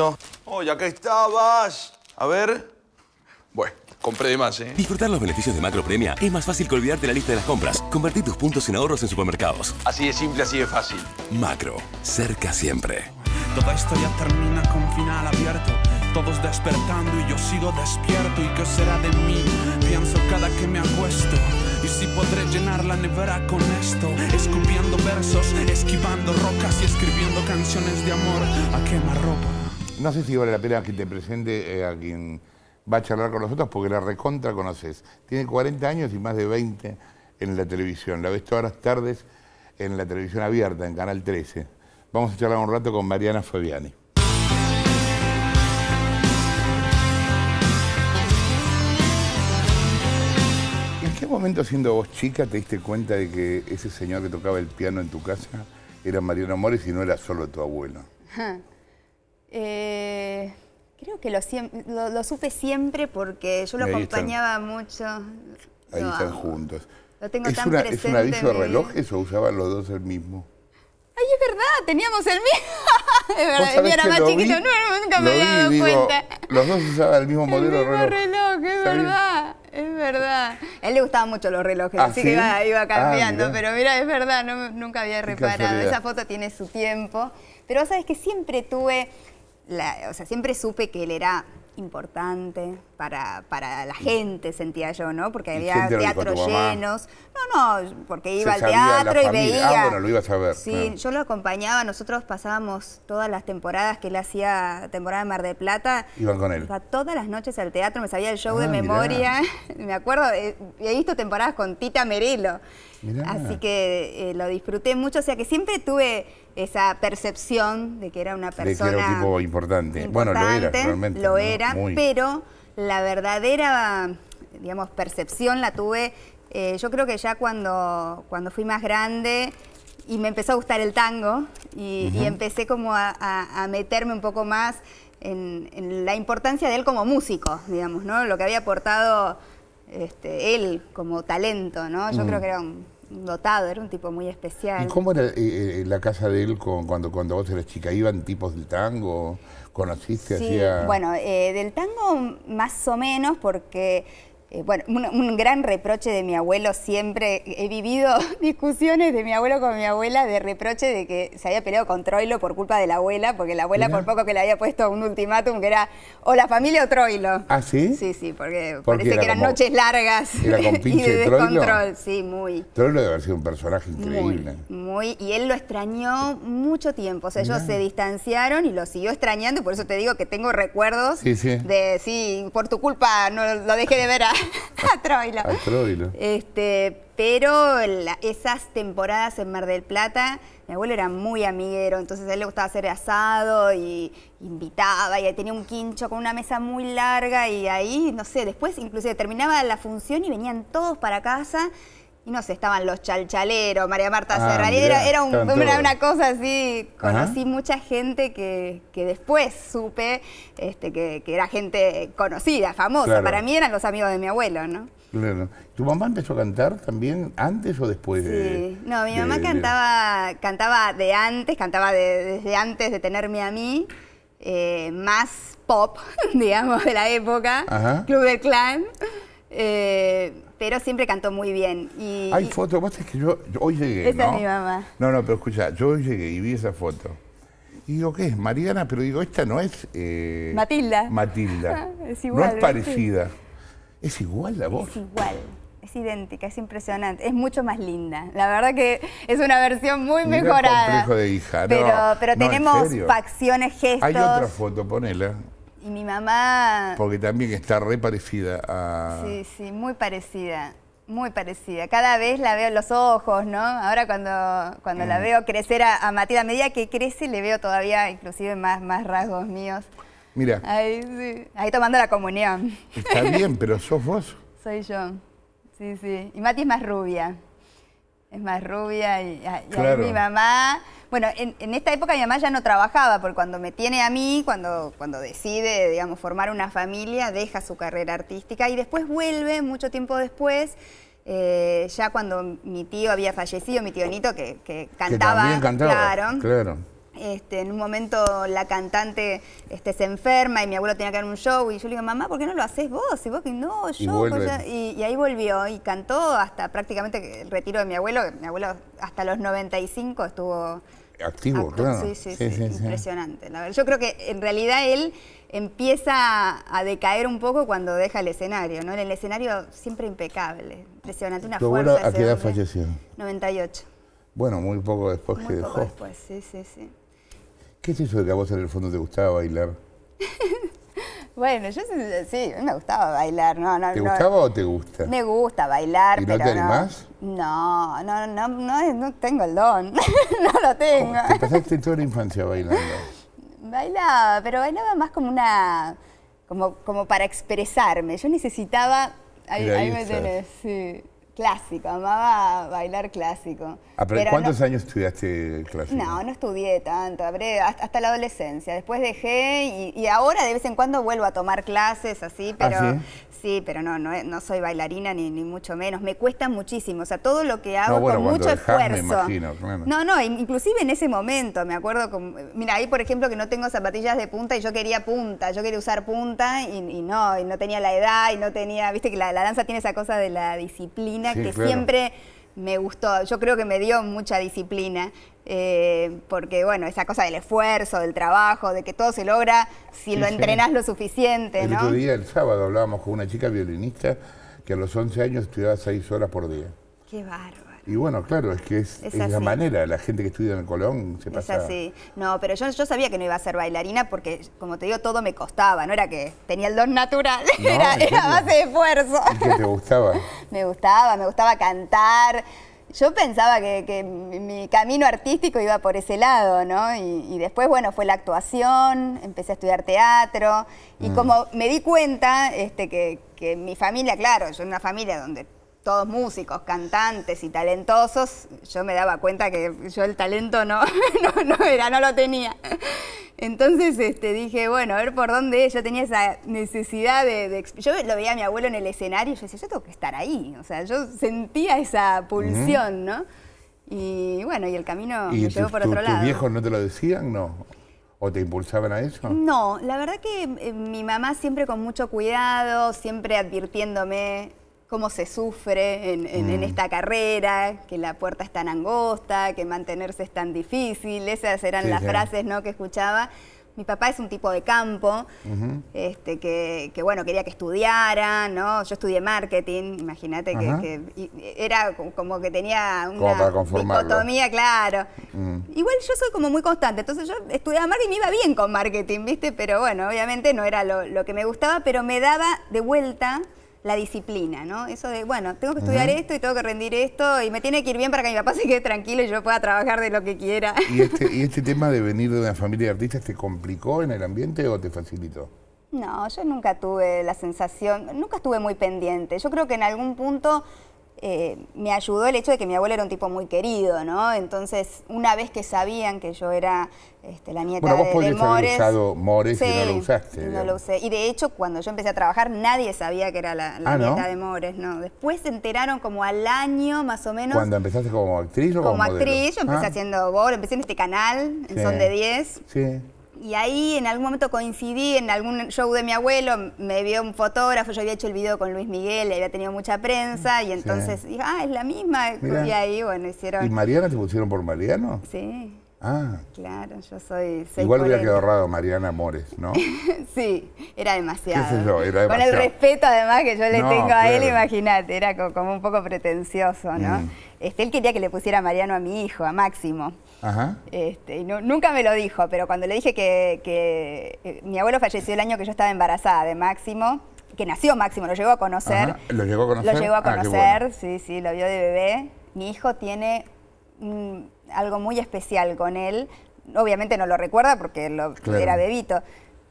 ¡Oh, Oye, acá estabas. A ver. Bueno, compré de más, ¿eh? Disfrutar los beneficios de Macro Premia es más fácil que olvidarte la lista de las compras. Convertir tus puntos en ahorros en supermercados. Así de simple, así de fácil. Macro, cerca siempre. Todo esto ya termina con final abierto. Todos despertando y yo sigo despierto. ¿Y qué será de mí? Pienso cada que me acuesto. Y si podré llenar la nevera con esto, escupiendo versos, esquivando rocas y escribiendo canciones de amor a quemarropa. ropa no sé si vale la pena que te presente eh, a quien va a charlar con nosotros porque la recontra conoces. Tiene 40 años y más de 20 en la televisión. La ves todas las tardes en la televisión abierta, en Canal 13. Vamos a charlar un rato con Mariana Fabiani. ¿En qué momento, siendo vos chica, te diste cuenta de que ese señor que tocaba el piano en tu casa era Mariano Mores y no era solo tu abuelo? Eh, creo que lo, supe siempre porque yo lo acompañaba mucho. Ahí están juntos. Lo tengo ¿Es, tan una, ¿Es un aviso de relojes o usaban los dos el mismo? Ay, es verdad, teníamos el mismo. es verdad, era más chiquito, no, nunca me había dado cuenta. Los dos usaban el mismo modelo el reloj. es verdad, es verdad. A él le gustaban mucho los relojes, ¿Ah, así que iba, ah, cambiando. Pero mira, es verdad, nunca había reparado. Esa foto tiene su tiempo. Pero sabes que siempre tuve o sea, siempre supe que él era importante para, para, la mm. gente, sentía yo, ¿no? Porque había teatros llenos. No, no, porque iba al teatro y ah, veía. Ah, bueno, lo ibas a ver. Sí, yo lo acompañaba, nosotros pasábamos todas las temporadas que él hacía, temporada de Mar de Plata. Iban con él. Iba todas las noches al teatro, me sabía el show de ah, memoria. me acuerdo, eh, he visto temporadas con Tita Merelo. Así que eh, lo disfruté mucho, o sea que siempre tuve esa percepción de que era una persona... importante. Bueno, lo era, realmente. Lo era, pero la verdadera, digamos, percepción la tuve, eh, yo creo que ya cuando, cuando fui más grande y me empezó a gustar el tango y, empecé como a, meterme un poco más en, en la importancia de él como músico, digamos, ¿no? Lo que había aportado este, él como talento, ¿no? Yo creo mm. que era un dotado, era un tipo muy especial. ¿Y cómo era eh, eh, la casa de él con, cuando, cuando vos eras chica? ¿Iban tipos del tango? ¿Conociste? Sí, bueno, eh, del tango más o menos porque eh, bueno, un, gran reproche de mi abuelo siempre, he vivido discusiones de mi abuelo con mi abuela de reproche de que se había peleado con Troilo por culpa de la abuela, porque la abuela por poco que le había puesto un ultimátum que era o la familia o Troilo. ¿Ah, sí? Sí, sí, porque, parece que eran noches largas era con de sí, muy. Troilo debe haber sido un personaje increíble. Muy, y él lo extrañó mucho tiempo, o sea, ellos se distanciaron y lo siguió extrañando, por eso te digo que tengo recuerdos de, sí, por tu culpa no lo dejé de ver a a Troilo. Este, pero esas temporadas en Mar del Plata, mi abuelo era muy amiguero, entonces a él le gustaba hacer asado y invitaba y tenía un quincho con una mesa muy larga y ahí, no sé, después inclusive terminaba la función y venían todos para casa y no sé, estaban los chalchaleros, María Marta ah, era, una cosa así, conocí mucha gente que, después supe este, que, era gente conocida, famosa, para mí eran los amigos de mi abuelo, ¿no? Claro. ¿Tu mamá empezó a cantar también antes o después de...? no, mi mamá cantaba, cantaba de antes, cantaba desde antes de tenerme a mí, eh, más pop, digamos, de la época, Club de Clan. Eh, pero siempre cantó muy bien. Y, Hay fotos, vos es que yo, hoy llegué. Esa es mi mamá. No, no, pero escucha, yo hoy llegué y vi esa foto. Y digo, ¿qué es? Mariana, pero digo, esta no es. Eh... Matilda. Matilda. es igual. No es parecida. Es igual la voz. Es igual. Es idéntica, es impresionante, es mucho más linda. La verdad que es una versión muy mejorada. de hija, Pero, tenemos facciones, gestos. Hay otra foto, ponela. Y mi mamá... Porque también está re parecida a... Sí, sí, muy parecida, muy parecida. Cada vez la veo en los ojos, ¿no? Ahora cuando, cuando la mm. veo crecer a, Mati, a medida que crece le veo todavía inclusive más, más rasgos míos. Mira. Ahí, sí. Ahí tomando la comunión. Está bien, pero sos vos. Soy yo, sí, sí. Y Mati es más rubia. Es más rubia y, mi mamá... Bueno, en, esta época mi mamá ya no trabajaba, porque cuando me tiene a mí, cuando, cuando decide, digamos, formar una familia, deja su carrera artística y después vuelve mucho tiempo después. Eh, ya cuando mi tío había fallecido, mi tío Nito, que, que cantaba, que cantaba claro, Este, en un momento la cantante este, se enferma y mi abuelo tenía que dar un show y yo le digo, mamá, ¿por qué no lo haces vos? Y vos que no, yo. Pues y, y, ahí volvió y cantó hasta prácticamente el retiro de mi abuelo. Mi abuelo hasta los 95 estuvo activo, claro. Sí, sí, sí, impresionante. Yo creo que en realidad él empieza a decaer un poco cuando deja el escenario, ¿no? En el escenario siempre impecable, impresionante, una fuerza. ¿A qué edad falleció? 98. Bueno, muy poco después muy que poco dejó. después, sí, sí, sí. ¿Qué es eso de que a vos en el fondo te gustaba bailar? Bueno, yo sí, a mí me gustaba bailar, no, no. ¿Te gustaba o te gusta? Me gusta bailar, ¿Y no te animás? No, no, no, no, no tengo el don, no lo tengo. Oh, ¿Te pasaste toda la infancia bailando? bailaba, pero bailaba más como una, como, como para expresarme. Yo necesitaba, ahí, ahí me tenés, sí clásico, amaba bailar clásico. Ah, ¿Cuántos años estudiaste clásico? No, no estudié tanto, hasta, la adolescencia. Después dejé y, ahora de vez en cuando vuelvo a tomar clases así, ¿Ah, pero sí? pero no, no, soy bailarina ni, mucho menos. Me cuesta muchísimo, o sea, todo lo que hago con mucho esfuerzo. Me imagino, No, no, inclusive en ese momento, me acuerdo, con, mira, ahí por ejemplo que no tengo zapatillas de punta y yo quería punta, yo quería usar punta y, no, y no tenía la edad y no tenía, viste que la, la danza tiene esa cosa de la disciplina que siempre me gustó. Yo creo que me dio mucha disciplina, eh, porque bueno, esa cosa del esfuerzo, del trabajo, de que todo se logra si lo entrenas lo suficiente. El otro día, el sábado, hablábamos con una chica violinista que a los 11 años estudiaba 6 horas por día. Qué bárbaro. Y bueno, claro, es que es, la manera, la gente que estudia en el Colón se pasa... Es así. No, pero yo, yo sabía que no iba a ser bailarina porque, como te digo, todo me costaba, no era que tenía el don natural, era, era base de esfuerzo. ¿Y te gustaba? me gustaba, me gustaba cantar. Yo pensaba que, que, mi camino artístico iba por ese lado, ¿no? Y, después, bueno, fue la actuación, empecé a estudiar teatro. Y mm. como me di cuenta este, que, que mi familia, claro, yo en una familia donde todos músicos, cantantes y talentosos, yo me daba cuenta que yo el talento no, no, era, no lo tenía. Entonces este, dije, bueno, a ver por dónde. Yo tenía esa necesidad de, Yo lo veía a mi abuelo en el escenario y yo decía, yo tengo que estar ahí. O sea, yo sentía esa pulsión, ¿no? Y bueno, y el camino me llevó por otro lado. ¿Tus viejos no te lo decían? No. ¿O te impulsaban a eso? No, la verdad que eh, mi mamá siempre con mucho cuidado, siempre advirtiéndome, cómo se sufre en, mm. esta carrera, que la puerta es tan angosta, que mantenerse es tan difícil, esas eran las frases ¿no? que escuchaba. Mi papá es un tipo de campo, este, que, bueno, quería que estudiara, ¿no? Yo estudié marketing, imagínate que, era como que tenía una dicotomía, claro. Mm. Igual yo soy como muy constante, entonces yo estudiaba marketing y me iba bien con marketing, ¿viste? Pero bueno, obviamente no era lo que me gustaba, pero me daba de vuelta la disciplina, ¿no? Eso de, bueno, tengo que estudiar esto y tengo que rendir esto y me tiene que ir bien para que mi papá se quede tranquilo y yo pueda trabajar de lo que quiera. ¿Y este, y este tema de venir de una familia de artistas te complicó en el ambiente o te facilitó? No, yo nunca tuve la sensación, nunca estuve muy pendiente. Yo creo que en algún punto eh, me ayudó el hecho de que mi abuelo era un tipo muy querido, ¿no? Entonces, una vez que sabían que yo era este, la nieta de, Mores... usado y no lo usaste. No lo usé. Y de hecho, cuando yo empecé a trabajar, nadie sabía que era la, ah, nieta de Mores, ¿no? Después se enteraron como al año, más o menos... ¿Cuando empezaste como actriz o como Como actriz, yo empecé ah. haciendo bol, empecé en este canal, en Son de 10. Sí. Y ahí en algún momento coincidí en algún show de mi abuelo, me vio un fotógrafo, yo había hecho el video con Luis Miguel, había tenido mucha prensa y entonces dije, ah, es la misma. Y ahí, bueno, hicieron... ¿Y Mariana te pusieron por Mariano? Sí. Ah. Claro, yo soy. soy Igual hubiera quedado raro Mariana Mores, ¿no? sí, era demasiado. Con el respeto, además, que yo le tengo a él, imagínate, era como, un poco pretencioso, ¿no? Mm. Este, él quería que le pusiera Mariano a mi hijo, a Máximo. Este, nunca me lo dijo, pero cuando le dije que, eh, mi abuelo falleció el año que yo estaba embarazada de Máximo, que nació Máximo, lo llegó a conocer. ¿Lo llegó a conocer? Lo a ah, conocer, sí, sí, lo vio de bebé. Mi hijo tiene algo muy especial con él. Obviamente no lo recuerda porque lo, era bebito,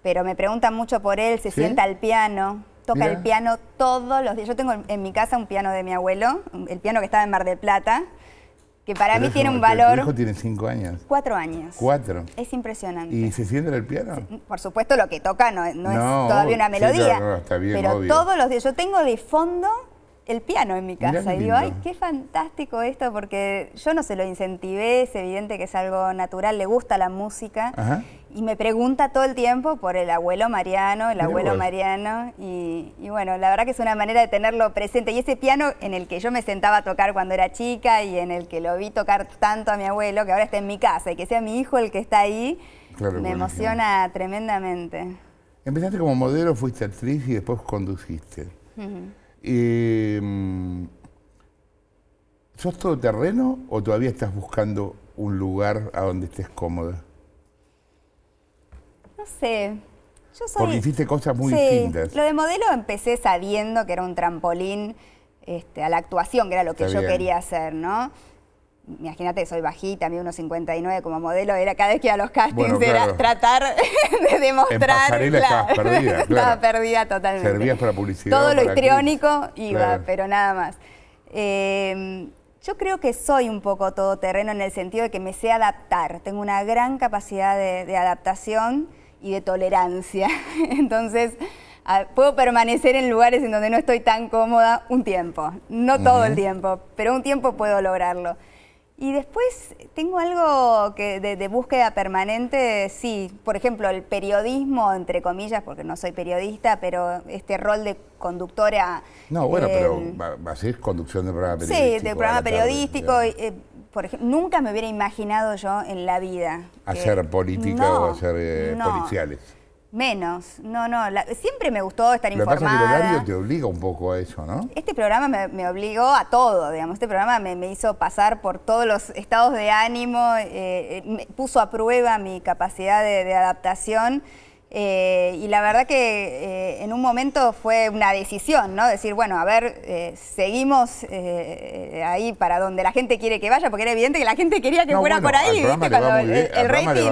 pero me pregunta mucho por él, se sienta al piano toca el piano todos los días. Yo tengo en, mi casa un piano de mi abuelo, el piano que estaba en Mar del Plata que para mí tiene un valor. Tu tiene cinco años. Cuatro años. Cuatro. Es impresionante. ¿Y se sienta el piano? Por supuesto, lo que toca no, es todavía una melodía. no, está bien, pero todos los días. Yo tengo de fondo el piano en mi casa. Y digo, ay, qué fantástico esto, porque yo no se lo incentivé, es evidente que es algo natural, le gusta la música. Y me pregunta todo el tiempo por el abuelo Mariano, el abuelo Mariano. Y, bueno, la verdad que es una manera de tenerlo presente. Y ese piano en el que yo me sentaba a tocar cuando era chica y en el que lo vi tocar tanto a mi abuelo, que ahora está en mi casa y que sea mi hijo el que está ahí, me emociona tremendamente. Empezaste como modelo, fuiste actriz y después conduciste. Eh, ¿Sos terreno o todavía estás buscando un lugar a donde estés cómoda? No sé. Yo soy... Porque hiciste cosas muy distintas. Lo de modelo empecé sabiendo que era un trampolín este, a la actuación, que era lo que yo quería hacer, ¿no? imagínate, soy bajita, mí 1,59 como modelo, era cada vez que iba a los castings era tratar de demostrar. En Estaba perdida totalmente. Servías para publicidad. Todo lo histriónico iba, pero nada más. Em, yo creo que soy un poco todoterreno en el sentido de que me sé adaptar. Tengo una gran capacidad de, adaptación y de tolerancia. Entonces, puedo permanecer en lugares en donde no estoy tan cómoda un tiempo. No todo el tiempo, pero un tiempo puedo lograrlo. Y después tengo algo que de, búsqueda permanente, sí, por ejemplo, el periodismo, entre comillas, porque no soy periodista, pero este rol de conductora... No, bueno, pero em, ser conducción de programa periodístico. Sí, de programa periodístico. Eh, por ejemplo, nunca me hubiera imaginado yo en la vida. Hacer política o hacer eh, policiales. Menos, no, no. siempre me gustó estar informado. informada. el horario te obliga un poco a eso, ¿no? Este programa me, obligó a todo, digamos. Este programa me, hizo pasar por todos los estados de ánimo, eh, eh, me puso a prueba mi capacidad de adaptación. Eh, y la verdad que eh, en un momento fue una decisión, ¿no? Decir, bueno, a ver, eh, seguimos ahí para donde la gente quiere que vaya, porque era evidente que la gente quería que fuera por ahí, ¿viste? Cuando el,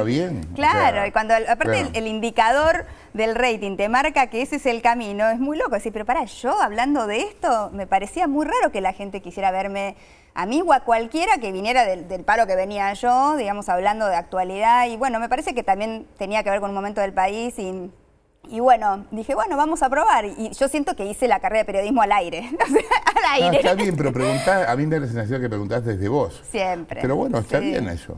bien, rating. Claro, y cuando aparte el, indicador del rating te marca que ese es el camino, es muy loco. Decir, pero para yo hablando de esto, me parecía muy raro que la gente quisiera verme a mí o a cualquiera que viniera del, paro que venía yo, digamos, hablando de actualidad. Y bueno, me parece que también tenía que ver con un momento del país y. bueno, dije, bueno, vamos a probar. Y yo siento que hice la carrera de periodismo al aire. al No, está bien, pero preguntá, a mí me da la sensación que preguntás desde vos. Siempre. Pero bueno, está bien eso.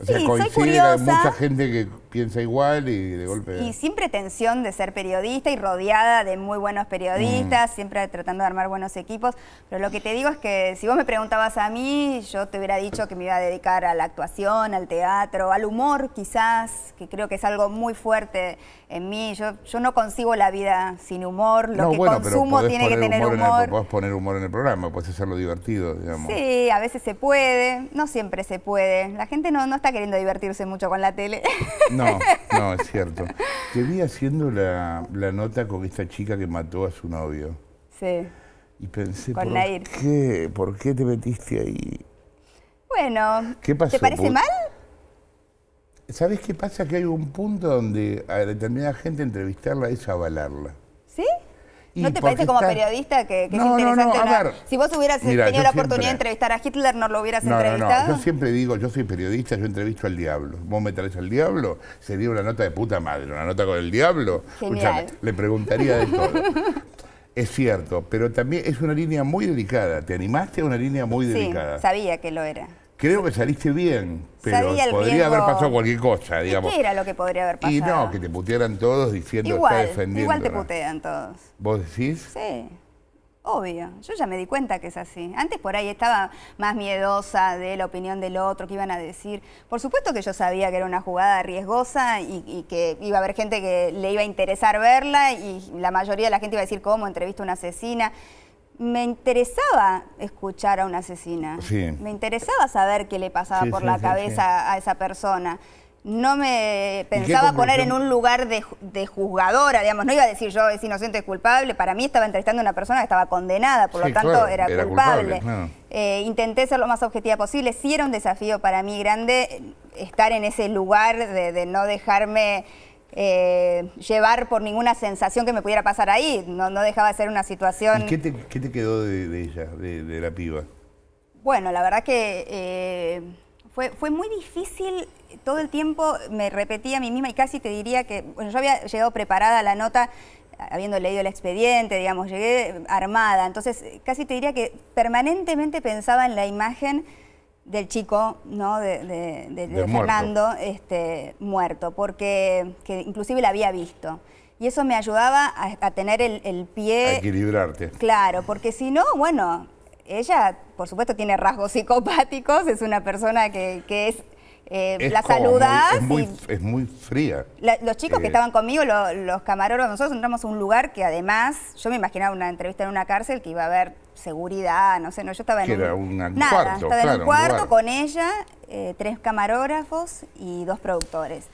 O sea, coincide mucha gente que piensa igual y de golpe... Y siempre tensión de ser periodista y rodeada de muy buenos periodistas, mm. siempre tratando de armar buenos equipos, pero lo que te digo es que si vos me preguntabas a mí, yo te hubiera dicho que me iba a dedicar a la actuación, al teatro, al humor quizás, que creo que es algo muy fuerte en mí. Yo, yo no consigo la vida sin humor, lo que consumo tiene que tener humor. humor. poner humor en el programa, puedes hacerlo divertido, digamos. Sí, a veces se puede, no siempre se puede. La gente no, no está queriendo divertirse mucho con la tele. No, no, no, es cierto. Te vi haciendo la, nota con esta chica que mató a su novio. Sí. Y pensé, ¿por qué? ¿Por qué te metiste ahí? Bueno, ¿Qué ¿te parece mal? ¿Sabes qué pasa? Que hay un punto donde a determinada gente entrevistarla es avalarla. ¿Sí? ¿No te parece como periodista que, es interesante? No, no, si vos hubieras tenido la oportunidad de entrevistar a Hitler, ¿no lo hubieras entrevistado? No, yo siempre digo, yo soy periodista, yo entrevisto al diablo. Vos me traes al diablo, sería una nota de puta madre, una nota con el diablo. Genial. le preguntaría de todo. Es cierto, pero también es una línea muy delicada. Te animaste a una línea muy delicada. Sí, sabía que lo era. Creo que saliste bien, pero podría haber pasado cualquier cosa, digamos. era lo que podría haber pasado? Y no, que te putearan todos diciendo que está defendiendo. Igual te putean todos. ¿Vos decís? Sí. Obvio, yo ya me di cuenta que es así. Antes por ahí estaba más miedosa de la opinión del otro, que iban a decir. Por supuesto que yo sabía que era una jugada riesgosa y, y, que iba a haber gente que le iba a interesar verla y la mayoría de la gente iba a decir, ¿cómo entrevista a una asesina? me interesaba escuchar a una asesina. Me interesaba saber qué le pasaba por la cabeza a esa persona. No me pensaba poner en un lugar de, juzgadora, digamos, no iba a decir yo es inocente, es culpable. Para mí estaba entrevistando a una persona que estaba condenada, por lo tanto era, culpable. Eh, intenté ser lo más objetiva posible. Sí era un desafío para mí grande estar en ese lugar de no dejarme eh, llevar por ninguna sensación que me pudiera pasar ahí. No, no dejaba de ser una situación. ¿Y qué, te, quedó de, ella, de, la piba? Bueno, la verdad que eh, fue, fue muy difícil. Todo el tiempo me repetía a mí misma y casi te diría que. Bueno, yo había llegado preparada la nota habiendo leído el expediente, digamos, llegué armada. Entonces, casi te diría que permanentemente pensaba en la imagen del chico, ¿no? De, Fernando, muerto. este, muerto, porque que inclusive la había visto. Y eso me ayudaba a, tener el, el pie... A equilibrarte. Claro, porque si no, bueno, ella, por supuesto, tiene rasgos psicopáticos, es una persona que, que es eh, la saludas. es, muy, fría. los chicos que eh, estaban conmigo, los camarógrafos, nosotros entramos a un lugar que además, yo me imaginaba una entrevista en una cárcel que iba a haber seguridad, no sé, no, yo estaba en un, cuarto, con ella, eh, tres camarógrafos y dos productores.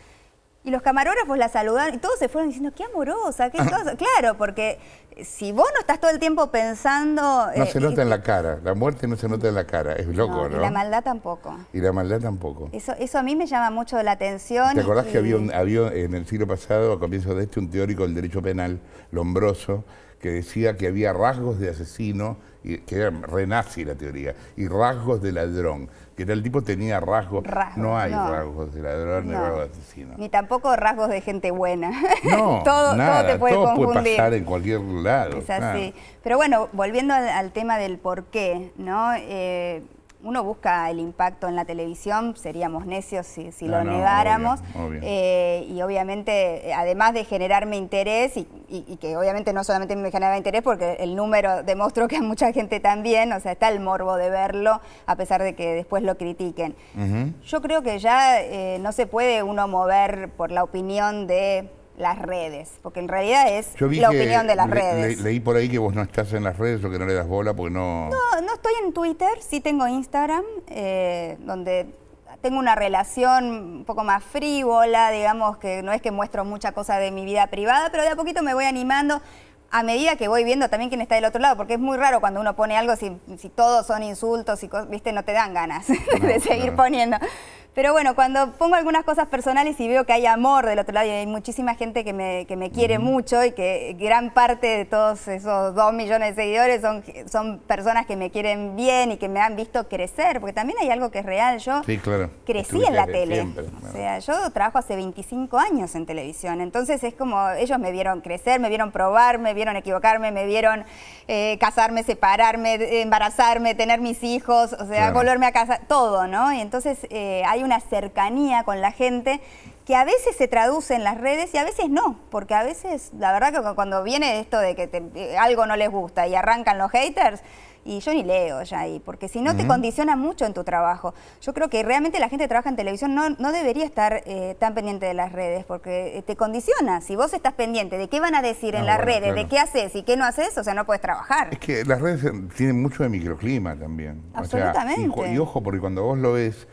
Y los camarógrafos la saludaron y todos se fueron diciendo, qué amorosa, qué cosa. Claro, porque si vos no estás todo el tiempo pensando... No eh, se nota en la cara, la muerte no se nota en la cara, es loco, ¿no? Y la maldad tampoco. Y la maldad tampoco. Eso, a mí me llama mucho la atención. ¿Te acordás que había, en el siglo pasado, a comienzos de este, un teórico del derecho penal, Lombroso, que decía que había rasgos de asesino, y, que era renazi la teoría, y rasgos de ladrón que era el tipo tenía rasgos. no hay rasgos de ladrón, ni rasgos de asesino. Ni tampoco rasgos de gente buena. No, todo, te puede todo confundir. puede pasar en cualquier lado. Es así. Pero bueno, volviendo al, tema del por qué, ¿no? Eh, uno busca el impacto en la televisión, seríamos necios si, lo negáramos. Eh, y obviamente, además de generarme interés, y, que obviamente no solamente me generaba interés, porque el número demostró que a mucha gente también, o sea, está el morbo de verlo, a pesar de que después lo critiquen. Yo creo que ya eh, no se puede uno mover por la opinión de las redes, porque en realidad es la opinión de las redes. leí por ahí que vos no estás en las redes o que no le das bola porque no... No, no estoy en Twitter, sí tengo Instagram, eh, donde tengo una relación un poco más frívola, digamos que no es que muestro mucha cosa de mi vida privada, pero de a poquito me voy animando a medida que voy viendo también quién está del otro lado, porque es muy raro cuando uno pone algo si, todos son insultos y viste, no te dan ganas de seguir poniendo. Pero bueno, cuando pongo algunas cosas personales y veo que hay amor del otro lado y hay muchísima gente que me, que me quiere mucho y que gran parte de todos esos dos millones de seguidores son, son personas que me quieren bien y que me han visto crecer, porque también hay algo que es real. Yo crecí en la tele. O sea, yo trabajo hace 25 años en televisión, entonces es como ellos me vieron crecer, me vieron probarme, me vieron equivocarme, me vieron eh, casarme, separarme, embarazarme, tener mis hijos, o sea, volverme a casa, todo, ¿no? Y entonces eh, hay una cercanía con la gente que a veces se traduce en las redes y a veces no, porque a veces, la verdad que cuando viene esto de que eh, algo no les gusta y arrancan los haters, y yo ni leo ya ahí, porque si no te condiciona mucho en tu trabajo. Yo creo que realmente la gente que trabaja en televisión no, no debería estar eh, tan pendiente de las redes, porque eh, te condiciona. Si vos estás pendiente de qué van a decir ah, en las redes, de qué haces y qué no haces, o sea, no puedes trabajar. Es que las redes tienen mucho de microclima también. Absolutamente. O sea, y, ojo, porque cuando vos lo ves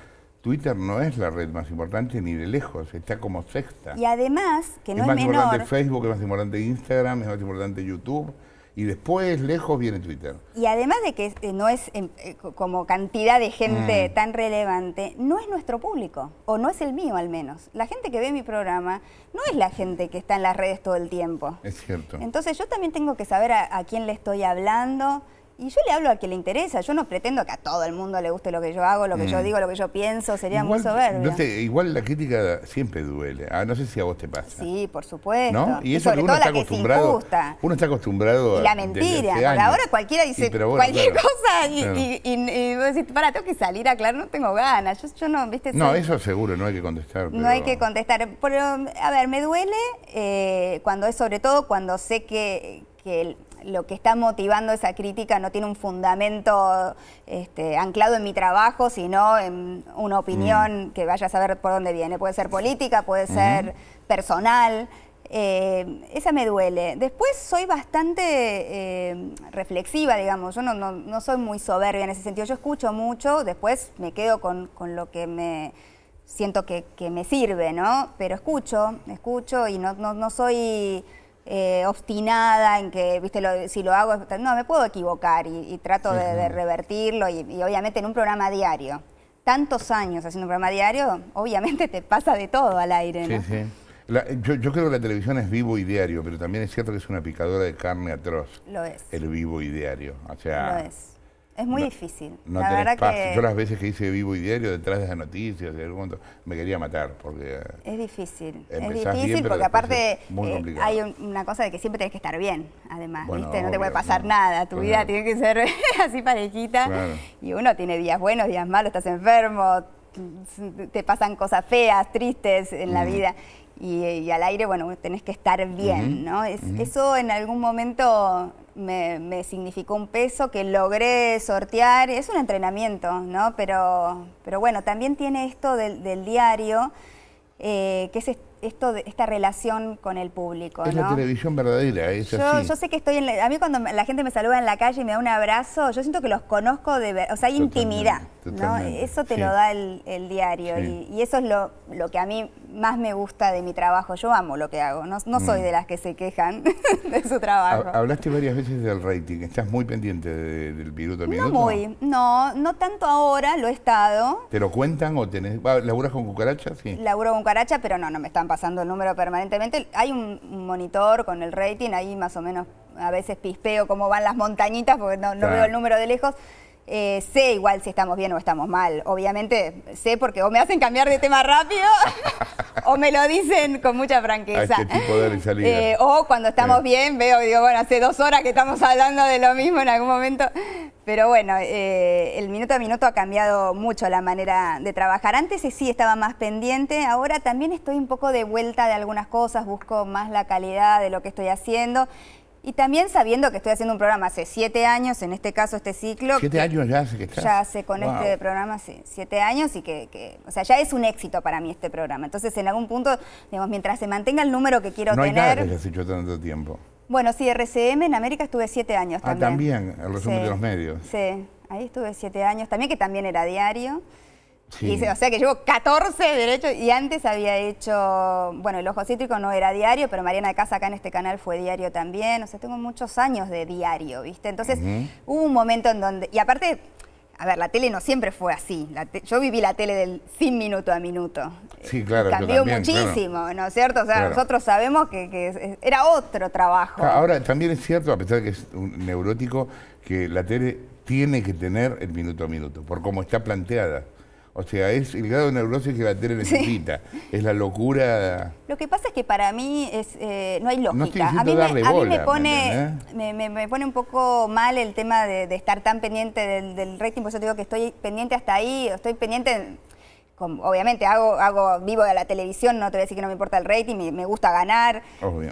Twitter no es la red más importante ni de lejos, está como sexta. Y además, que no es, más importante Facebook, es más importante Instagram, es más importante YouTube y después lejos viene Twitter. Y además de que eh, no es em, eh, como cantidad de gente mm. tan relevante, no es nuestro público, o no es el mío al menos. La gente que ve mi programa no es la gente que está en las redes todo el tiempo. Es cierto. Entonces yo también tengo que saber a quién le estoy hablando, y yo le hablo a que le interesa, yo no pretendo que a todo el mundo le guste lo que yo hago, lo que yo mm. digo, lo que yo pienso, sería muy soberbio. igual la crítica siempre duele, ah, no sé si a vos te pasa. Sí, por supuesto. Y, eso sobre uno todo está la acostumbrado, Uno está acostumbrado y la mentira, ahora cualquiera dice cualquier cosa y, vos decís, para, tengo que salir a aclarar, no tengo ganas, no, eso seguro, no hay que contestar. No hay que contestar, pero a ver, me duele eh, cuando es sobre todo cuando sé que, que lo que está motivando esa crítica no tiene un fundamento este, anclado en mi trabajo, sino en una opinión mm. que vaya a saber por dónde viene. Puede ser política, puede ser personal. Eh, esa me duele. Después soy bastante eh, reflexiva, digamos. Yo no, soy muy soberbia en ese sentido. Yo escucho mucho, después me quedo con, lo que me siento que, me sirve, ¿no? Pero escucho, escucho y no, no soy eh, obstinada en que, viste, si lo hago, no, me puedo equivocar y, trato de, revertirlo y, obviamente en un programa diario. Tantos años haciendo un programa diario, obviamente te pasa de todo al aire. ¿no? yo, yo, creo que la televisión es vivo y diario, pero también es cierto que es una picadora de carne atroz. Lo es. El vivo y diario. O sea, lo es. Es muy difícil. la Que... Yo las veces que hice vivo y diario detrás de las noticias, de algún... me quería matar porque... Eh, es difícil. Es difícil porque aparte eh, hay una cosa de que siempre tenés que estar bien, además, ¿viste? No te puede pasar nada, tu vida tiene que ser así parejita. Y uno tiene días buenos, días malos, estás enfermo, mm, te pasan cosas feas, tristes en la vida. Y, al aire, bueno, tenés que estar bien, ¿no? Es, Eso en algún momento me, significó un peso que logré sortear. Es un entrenamiento, ¿no? Pero, pero bueno, también tiene esto del, diario, eh, que es esta relación con el público. Es la televisión verdadera, ¿eh? es yo, Yo sé que estoy en A mí cuando la gente me saluda en la calle y me da un abrazo, yo siento que los conozco de verdad. O sea, hay intimidad. Eso te lo da el, diario. Y, eso es lo, lo, que a mí más me gusta de mi trabajo. Yo amo lo que hago. No, soy mm. de las que se quejan de su trabajo. Hablaste varias veces del rating. ¿Estás muy pendiente del virus también. No muy. No, no tanto ahora. Lo he estado. ¿Te lo cuentan o tenés... ¿Laburas con cucaracha? Sí. Laburo con cucaracha, pero no, no me están pasando el número permanentemente. Hay un monitor con el rating, ahí más o menos a veces pispeo cómo van las montañitas porque no, veo el número de lejos. Eh, sé igual si estamos bien o estamos mal. Obviamente sé porque o me hacen cambiar de tema rápido o me lo dicen con mucha franqueza. Este eh, o cuando estamos bien veo, digo, bueno, hace dos horas que estamos hablando de lo mismo en algún momento. Pero bueno, eh, el minuto a minuto ha cambiado mucho la manera de trabajar. Antes sí estaba más pendiente, ahora también estoy un poco de vuelta de algunas cosas, busco más la calidad de lo que estoy haciendo y también sabiendo que estoy haciendo un programa hace siete años, en este caso este ciclo. ¿Siete años ya hace que estás? Ya hace con este programa sí, siete años y que, o sea, ya es un éxito para mí este programa. Entonces, en algún punto, digamos, mientras se mantenga el número que quiero tener... No hay nada que hayas hecho tanto tiempo. Bueno, sí, RCM en América estuve siete años ah, también. Ah, también, el resumen de los medios. Sí, ahí estuve siete años también, que también era diario o sea que llevo 14 derechos y antes había hecho, bueno, el ojo cítrico no era diario, pero Mariana de Casa acá en este canal fue diario también, o sea, tengo muchos años de diario, ¿viste? Entonces hubo un momento en donde, y aparte, a ver, la tele no siempre fue así, yo viví la tele del fin minuto a minuto. Sí, claro. Cambió muchísimo, ¿no es cierto? O sea, nosotros sabemos que, que, era otro trabajo. Ahora, también es cierto, a pesar de que es un neurótico, que la tele tiene que tener el minuto a minuto, por cómo está planteada. O sea, es el grado de neurosis que la tele necesita. Es la locura. Lo que pasa es que para mí es, eh, no hay lógica. a, mí me, pone, me, pone un poco mal el tema de, estar tan pendiente del, del rating, por eso digo que estoy pendiente hasta ahí, estoy pendiente obviamente hago, hago vivo de la televisión, no te voy a decir que no me importa el rating, me, gusta ganar,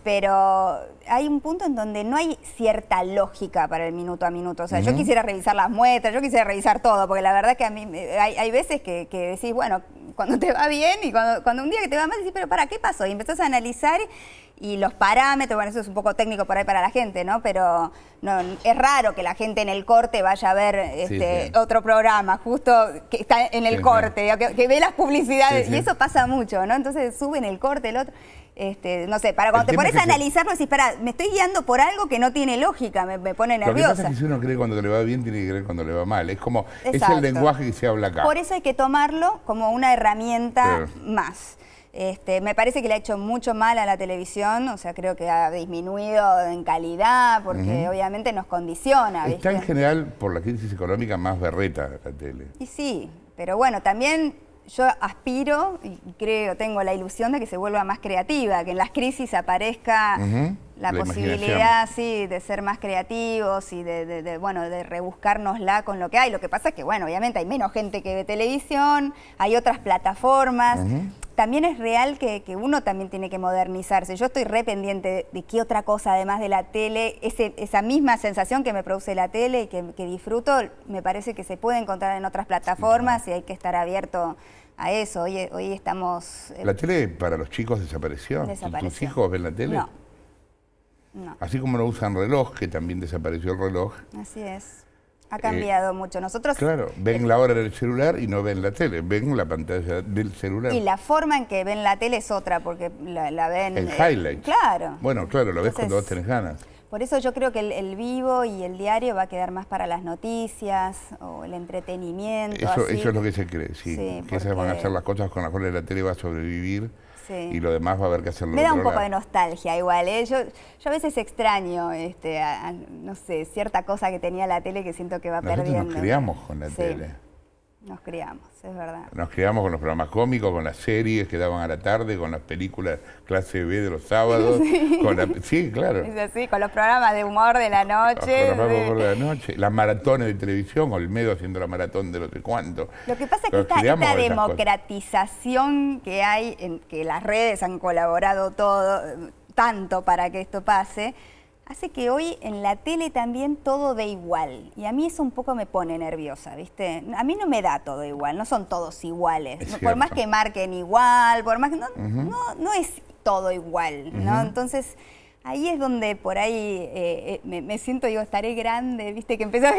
pero hay un punto en donde no hay cierta lógica para el minuto a minuto. O sea, yo quisiera revisar las muestras, yo quisiera revisar todo, porque la verdad que a mí hay, hay veces que, que decís, bueno, cuando te va bien y cuando, cuando un día que te va mal, decís, pero ¿para qué pasó? Y empezás a analizar y los parámetros, bueno, eso es un poco técnico por ahí para la gente, ¿no? Pero no, es raro que la gente en el corte vaya a ver este, otro programa, justo que está en el corte, que, ve las publicidades, y eso pasa mucho, ¿no? Entonces sube en el corte, el otro. Este, no sé, para cuando te pones a analizarlo, decís, espera, me estoy guiando por algo que no tiene lógica, me, pone nerviosa. Lo que es si uno cree cuando le va bien, tiene que creer cuando le va mal. Es como, es el lenguaje que se habla acá. Por eso hay que tomarlo como una herramienta más. Este, me parece que le ha hecho mucho mal a la televisión, o sea, creo que ha disminuido en calidad, porque obviamente nos condiciona. Está en general, por la crisis económica, más berreta la tele. Y sí, pero bueno, también yo aspiro y creo, tengo la ilusión de que se vuelva más creativa, que en las crisis aparezca la, posibilidad sí, de ser más creativos y de, de, de, bueno, de rebuscárnosla con lo que hay. Lo que pasa es que, bueno, obviamente hay menos gente que ve televisión, hay otras plataformas también es real que, uno también tiene que modernizarse. Yo estoy rependiente de, qué otra cosa, además de la tele, ese, esa misma sensación que me produce la tele y que, disfruto, me parece que se puede encontrar en otras plataformas y hay que estar abierto a eso. Hoy, estamos... Eh, ¿La tele para los chicos desapareció? los hijos ven la tele? no. Así como no usan reloj, que también desapareció el reloj. Así es. Ha eh, cambiado mucho. Nosotros. Claro, ven la hora del celular y no ven la tele, ven la pantalla del celular. Y la forma en que ven la tele es otra, porque la, ven. Eh, highlight. Claro. Bueno, claro, lo ves cuando vos tenés ganas. Por eso yo creo que el, vivo y el diario va a quedar más para las noticias o el entretenimiento. Eso, es lo que se cree, sí. que esas van a ser las cosas con las cuales la tele va a sobrevivir y lo demás va a haber que hacerlo. Me da un poco de nostalgia igual, ¿eh? Yo, a veces extraño, este, no sé, cierta cosa que tenía la tele que siento que va perdiendo. Nos criamos con la tele. Nos criamos, es verdad. Nos criamos con los programas cómicos, con las series que daban a la tarde, con las películas clase B de los sábados. Sí, con sí claro. así, con los programas de humor de la noche. los programas de humor de la noche. Las maratones de televisión, el medio haciendo la maratón de no sé cuánto. Lo que pasa es que esta, democratización que hay, en que las redes han colaborado todo, tanto para que esto pase, hace que hoy en la tele también todo de igual. Y a mí eso un poco me pone nerviosa, ¿viste? A mí no me da todo igual, no son todos iguales. por más que marquen igual, por más que. No, no, es todo igual, ¿no? Entonces ahí es donde por ahí eh, eh me, siento, digo, estaré grande, viste que empecé a...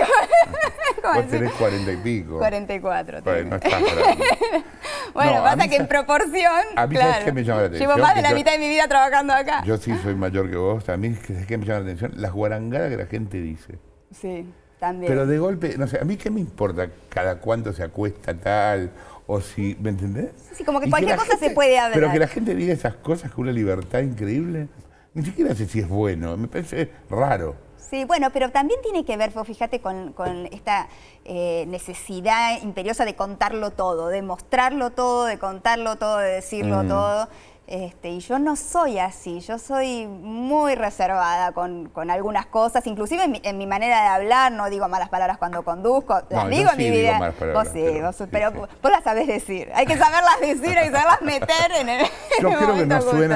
Vos tenés cuarenta y pico. Cuarenta y cuatro. bueno, pasa que en proporción... A mí claro, que me llama la atención. Llevo más de la mitad de mi vida trabajando acá. Yo sí soy mayor que vos, mí es que me llama la atención las guarangadas que la gente dice. Sí, también. Pero de golpe, no sé, a mí qué me importa cada cuánto se acuesta tal o si, ¿me entendés? Sí, como que cualquier cosa se puede hablar. Pero que la gente diga esas cosas con una libertad increíble ni siquiera sé si es bueno, me parece raro. Sí, bueno, pero también tiene que ver, fíjate, con, esta eh, necesidad imperiosa de contarlo todo, de mostrarlo todo, de contarlo todo, de decirlo mm. todo. Este, y yo no soy así, yo soy muy reservada con, algunas cosas, inclusive en mi, manera de hablar, no digo malas palabras cuando conduzco, las digo en mi vida. Digo malas palabras, sí, pero, vos, las sabés decir, hay que saberlas decir, hay que saberlas meter en el. Yo creo que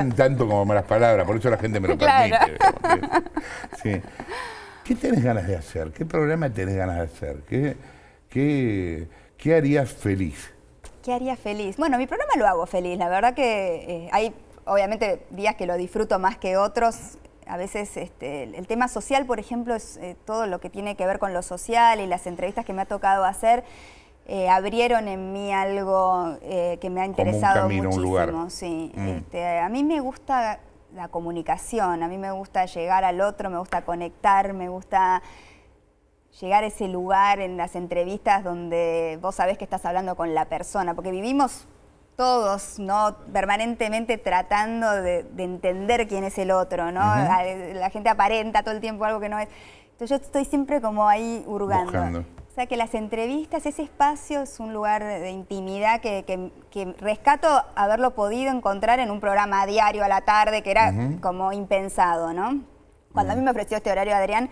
no tanto como malas palabras, por eso la gente me lo permite. ¿Qué tenés ganas de hacer? ¿Qué programa tenés ganas de hacer? ¿Qué, qué, qué harías feliz? ¿Qué haría feliz? Bueno, mi programa lo hago feliz. La verdad que eh, hay, obviamente, días que lo disfruto más que otros. A veces este, el tema social, por ejemplo, es eh, todo lo que tiene que ver con lo social y las entrevistas que me ha tocado hacer. Eh, abrieron en mí algo que me ha interesado muchísimo. Sí. Mm. Este, a mí me gusta la comunicación, a mí me gusta llegar al otro, me gusta conectar, me gusta llegar a ese lugar en las entrevistas donde vos sabés que estás hablando con la persona, porque vivimos todos, ¿no? Permanentemente tratando de, entender quién es el otro, ¿no? la, gente aparenta todo el tiempo algo que no es. Entonces yo estoy siempre como ahí hurgando. O sea que las entrevistas, ese espacio es un lugar de intimidad que, que, rescato haberlo podido encontrar en un programa diario a la tarde que era como impensado, ¿no? Cuando a mí me ofreció este horario Adrián,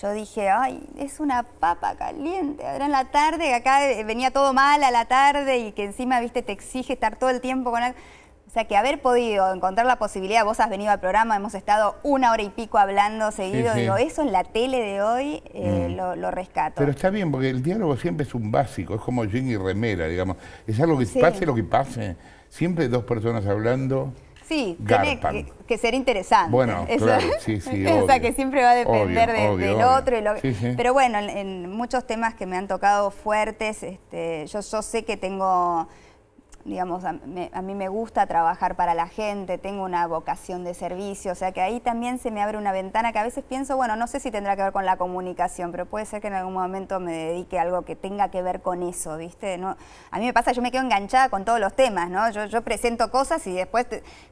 yo dije, ay, es una papa caliente. Ahora en la tarde, acá eh, venía todo mal a la tarde y que encima, viste, te exige estar todo el tiempo con algo. O sea, que haber podido encontrar la posibilidad, vos has venido al programa, hemos estado una hora y pico hablando seguido, digo, eso en la tele de hoy eh, mm. lo, rescata Pero está bien, porque el diálogo siempre es un básico, es como Jenny y remera, digamos. Es algo que pase lo que pase, siempre dos personas hablando. Sí, tiene que, ser interesante. Bueno, Eso, claro, o sea, que siempre va a depender del otro. Y lo, Pero bueno, en, muchos temas que me han tocado fuertes, este, yo sé que tengo digamos, a, mí me gusta trabajar para la gente, tengo una vocación de servicio, o sea que ahí también se me abre una ventana que a veces pienso, bueno, no sé si tendrá que ver con la comunicación, pero puede ser que en algún momento me dedique a algo que tenga que ver con eso, ¿viste? a mí me pasa, yo me quedo enganchada con todos los temas, ¿no? Yo, presento cosas y después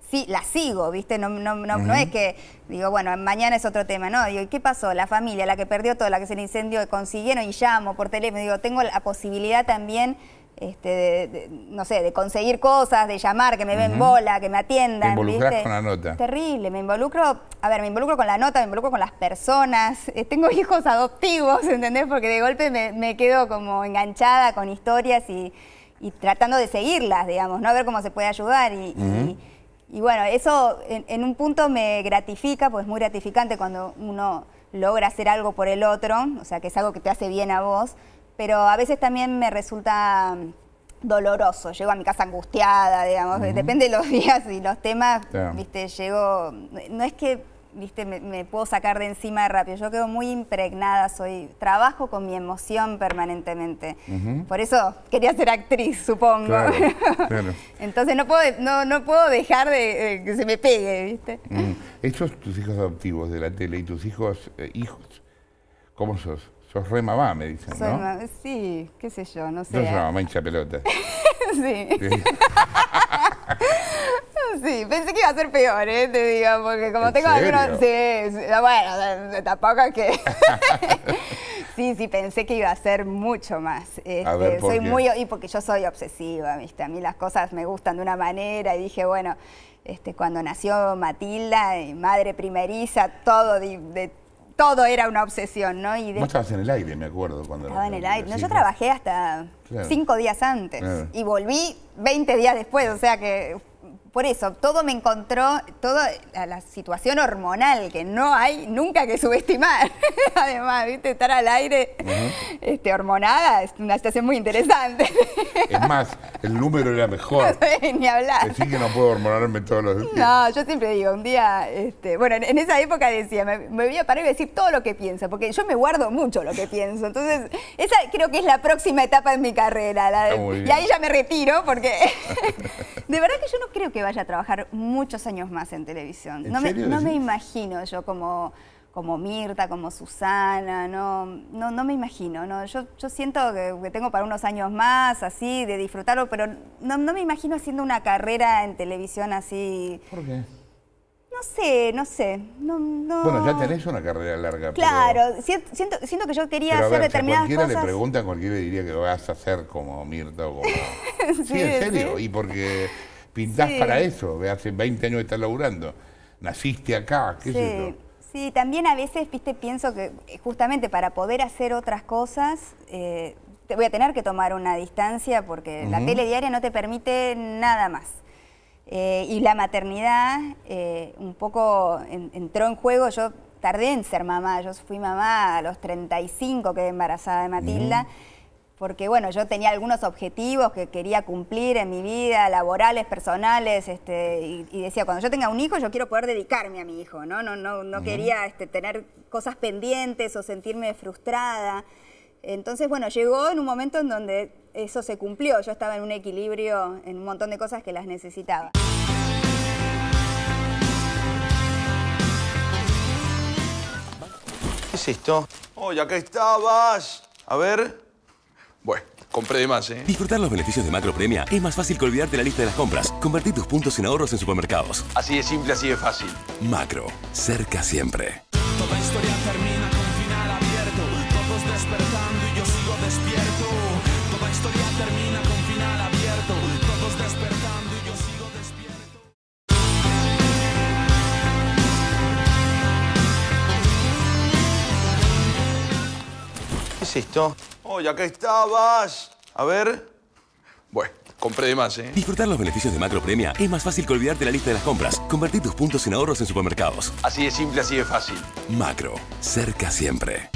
sí, las sigo, ¿viste? No, no, es que digo, bueno, mañana es otro tema, ¿no? Digo, ¿qué pasó? La familia, la que perdió todo, la que se le incendió, consiguieron y llamo por teléfono, digo, tengo la posibilidad también este, de, no sé, de conseguir cosas, de llamar, que me ven bola, que me atiendan. Te involucras con la nota. Terrible, me involucro, a ver, me involucro con la nota, me involucro con las personas. Eh, tengo hijos adoptivos, ¿entendés? Porque de golpe me, quedo como enganchada con historias y, tratando de seguirlas, digamos, ¿no? A ver cómo se puede ayudar y, bueno, eso en, en, un punto me gratifica, pues es muy gratificante cuando uno logra hacer algo por el otro, o sea, que es algo que te hace bien a vos, pero a veces también me resulta mm, doloroso. Llego a mi casa angustiada, digamos, depende de los días y los temas, viste, llego, no es que, viste, me, puedo sacar de encima rápido, yo quedo muy impregnada, soy, trabajo con mi emoción permanentemente. Por eso quería ser actriz, supongo. Entonces no puedo, no, no puedo dejar de, que se me pegue, viste. Mm. Estos tus hijos adoptivos de la tele y tus hijos, eh, hijos, ¿cómo sos? Sos re mamá, me dicen, ¿no? Sí, qué sé yo, no sé. no soy mamá hincha pelota. sí. sí. pensé que iba a ser peor, ¿eh? te digo, porque como tengo algunos... Sí, bueno, tampoco que... sí, sí, pensé que iba a ser mucho más. Este, a ver, ¿por soy muy... Y porque yo soy obsesiva, ¿viste? A mí las cosas me gustan de una manera y dije, bueno, este, cuando nació Matilda, madre primeriza, todo de, de todo era una obsesión, ¿no? Y de... No estabas en el aire, me acuerdo. cuando Estaba en el aire. yo trabajé hasta cinco días antes y volví 20 días después, o sea que por eso, todo me encontró, toda la, situación hormonal que no hay nunca que subestimar. Además, ¿viste? estar al aire este, hormonada es una situación muy interesante. es más, el número era mejor. ni hablar. Decir que no puedo hormonarme todos los días. No, yo siempre digo, un día, este, bueno, en, esa época decía, me, voy a parar y decir todo lo que pienso, porque yo me guardo mucho lo que pienso. Entonces, esa creo que es la próxima etapa en mi carrera. y ahí ya me retiro, porque de verdad que yo no creo que vaya a trabajar muchos años más en televisión. no, me, imagino yo como, como Mirta, como Susana, no, no, no me imagino. No. Yo, yo siento que, tengo para unos años más, así, de disfrutarlo, pero no, me imagino haciendo una carrera en televisión así. ¿Por qué? No sé, no sé. Bueno, ya tenés una carrera larga. Claro, siento, siento, que yo quería hacer determinadas cosas cualquiera le pregunta, cualquiera le diría que lo vas a hacer como Mirta o como... sí, en serio. Y porque pintás para eso, hace 20 años estás laburando, naciste acá, qué sí. sé Sí, también a veces, viste, pienso que eh, justamente para poder hacer otras cosas, eh, te voy a tener que tomar una distancia porque la tele diaria no te permite nada más. Eh, y la maternidad un poco entró en juego, yo tardé en ser mamá, yo fui mamá a los 35, quedé embarazada de Matilda porque bueno, yo tenía algunos objetivos que quería cumplir en mi vida, laborales, personales, este, y, decía, cuando yo tenga un hijo, yo quiero poder dedicarme a mi hijo, ¿no? No, no, quería este, tener cosas pendientes o sentirme frustrada. Entonces, bueno, llegó en un momento en donde eso se cumplió. Yo estaba en un equilibrio, en un montón de cosas que las necesitaba. ¿Qué es esto? Oh ya acá estabas. A ver. Bueno, compré de más, ¿eh? Disfrutar los beneficios de Macro Premia es más fácil que olvidarte la lista de las compras. Convertir tus puntos en ahorros en supermercados. Así de simple, así de fácil. Macro, cerca siempre. historia es esto? ya acá estabas. A ver. Bueno, compré de más, ¿eh? Disfrutar los beneficios de Macro Premia es más fácil que olvidarte la lista de las compras. Convertir tus puntos en ahorros en supermercados. Así de simple, así de fácil. Macro, cerca siempre.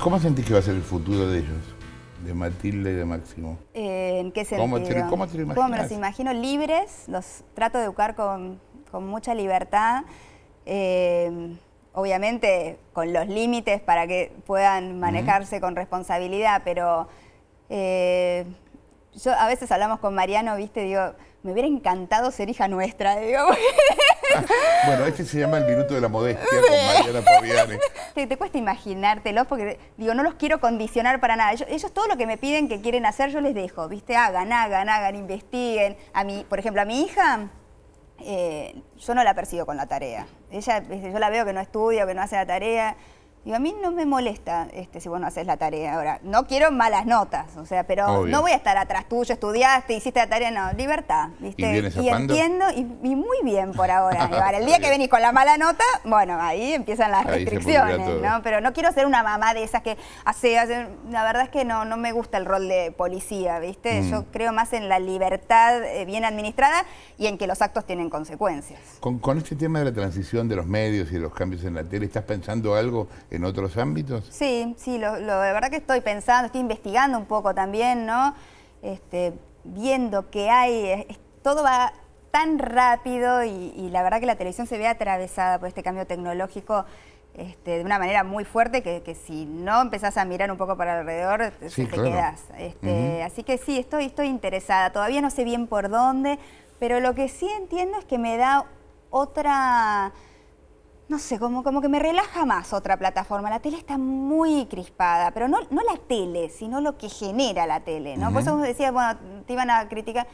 ¿Cómo sentís que va a ser el futuro de ellos? de Matilde y de Máximo. Eh, ¿En qué sentido? ¿Cómo lo imaginas? me los imagino? Libres, los trato de educar con, con mucha libertad. Eh, obviamente con los límites para que puedan manejarse con responsabilidad, pero eh, yo a veces hablamos con Mariano, viste, digo, me hubiera encantado ser hija nuestra, digo bueno, este se llama el minuto de la modestia con Mariana Paviani. Te, cuesta imaginártelos porque, digo, no los quiero condicionar para nada. Ellos, todo lo que me piden que quieren hacer, yo les dejo, ¿viste? Hagan, hagan, hagan, investiguen. A mí, por ejemplo, a mi hija, eh, yo no la persigo con la tarea. Ella, yo la veo que no estudia, que no hace la tarea y a mí no me molesta este, si vos no haces la tarea ahora. No quiero malas notas, o sea, pero no voy a estar atrás tuyo, estudiaste, hiciste la tarea, no, libertad, ¿viste? Y, entiendo, y, muy bien por ahora. el día que venís con la mala nota, bueno, ahí empiezan las restricciones, ¿no? Pero no quiero ser una mamá de esas que hace, la verdad es que no, no me gusta el rol de policía, ¿viste? Mm. Yo creo más en la libertad eh, bien administrada y en que los actos tienen consecuencias. Con, con este tema de la transición de los medios y los cambios en la tele, ¿estás pensando algo? en otros ámbitos? Sí, sí, lo, de verdad que estoy pensando, estoy investigando un poco también, ¿no? Este, viendo que hay, todo va tan rápido y, la verdad que la televisión se ve atravesada por este cambio tecnológico este, de una manera muy fuerte que, si no empezás a mirar un poco para alrededor, te quedas este, Así que sí, estoy, estoy interesada. Todavía no sé bien por dónde, pero lo que sí entiendo es que me da otra no sé, como, como que me relaja más otra plataforma. La tele está muy crispada, pero no, no la tele, sino lo que genera la tele, ¿no? Por eso decías, bueno, te iban a criticar.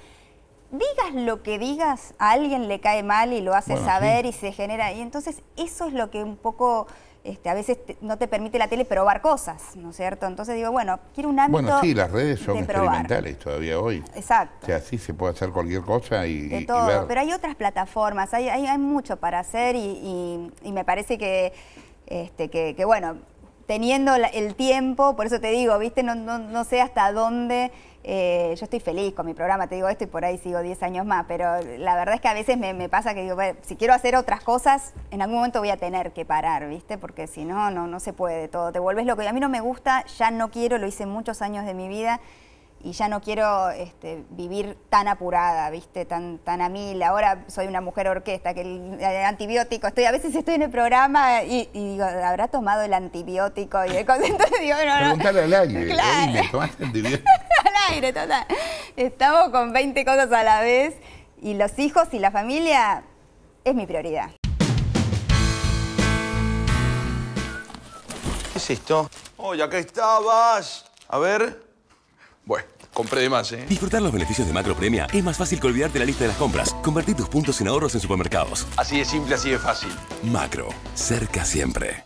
Digas lo que digas, a alguien le cae mal y lo hace saber y se genera. Y entonces eso es lo que un poco este, a veces no te permite la tele probar cosas, ¿no es cierto? Entonces digo, bueno, quiero un ámbito. Bueno, sí, las redes son experimentales todavía hoy. Exacto. O sea, sí se puede hacer cualquier cosa y. todo, pero hay otras plataformas, hay, hay, hay mucho para hacer y, me parece que, este, que, que, bueno, teniendo el tiempo, por eso te digo, ¿viste? No, no, no sé hasta dónde. Eh, yo estoy feliz con mi programa, te digo esto y por ahí sigo 10 años más, pero la verdad es que a veces me, pasa que digo, si quiero hacer otras cosas, en algún momento voy a tener que parar, ¿viste? Porque si no, no, no se puede todo, te vuelves lo Y a mí no me gusta, ya no quiero, lo hice muchos años de mi vida y ya no quiero este, vivir tan apurada, ¿viste? Tan, tan a mil. Ahora soy una mujer orquesta, que el, antibiótico, estoy a veces estoy en el programa y, digo, ¿habrá tomado el antibiótico? Y entonces digo, no, no. Preguntale al aire. Claro. ¿Tomaste antibiótico? al aire, total. Estamos con 20 cosas a la vez y los hijos y la familia es mi prioridad. ¿Qué es esto? Oye, acá estabas. A ver. Bueno. Compré de más, ¿eh? Disfrutar los beneficios de Macro Premia es más fácil que olvidarte la lista de las compras. Convertir tus puntos en ahorros en supermercados. Así de simple, así de fácil. Macro. Cerca siempre.